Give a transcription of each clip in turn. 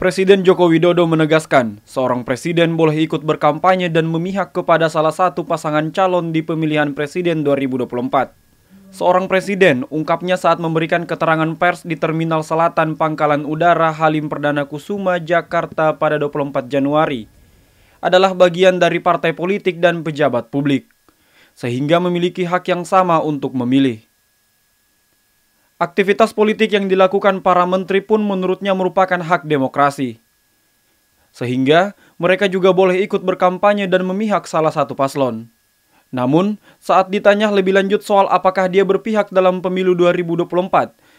Presiden Joko Widodo menegaskan, seorang presiden boleh ikut berkampanye dan memihak kepada salah satu pasangan calon di pemilihan presiden 2024. Seorang presiden ungkapnya saat memberikan keterangan pers di Terminal Selatan Pangkalan Udara Halim Perdana Kusuma, Jakarta pada 24 Januari. Adalah bagian dari partai politik dan pejabat publik, sehingga memiliki hak yang sama untuk memilih. Aktivitas politik yang dilakukan para menteri pun menurutnya merupakan hak demokrasi. Sehingga mereka juga boleh ikut berkampanye dan memihak salah satu paslon. Namun, saat ditanya lebih lanjut soal apakah dia berpihak dalam pemilu 2024,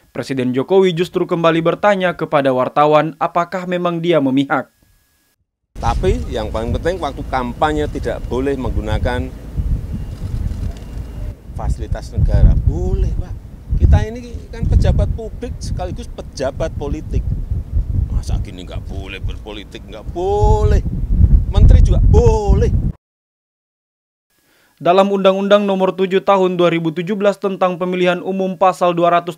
Presiden Jokowi justru kembali bertanya kepada wartawan apakah memang dia memihak. Tapi yang paling penting waktu kampanye tidak boleh menggunakan fasilitas negara. Boleh, Pak kita ini kan pejabat publik sekaligus pejabat politik. Masa gini nggak boleh berpolitik? Nggak boleh. Menteri juga boleh. Dalam Undang-Undang Nomor 7 Tahun 2017 tentang Pemilihan Umum Pasal 281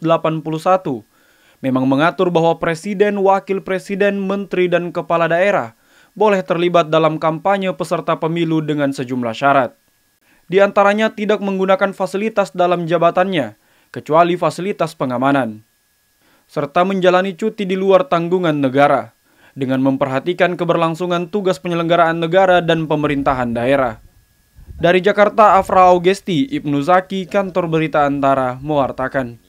memang mengatur bahwa presiden, wakil presiden, menteri dan kepala daerah boleh terlibat dalam kampanye peserta pemilu dengan sejumlah syarat. Di antaranya tidak menggunakan fasilitas dalam jabatannya kecuali fasilitas pengamanan, serta menjalani cuti di luar tanggungan negara dengan memperhatikan keberlangsungan tugas penyelenggaraan negara dan pemerintahan daerah. Dari Jakarta, Afra Augesti, Ibnu Zaki, Kantor Berita Antara, mewartakan.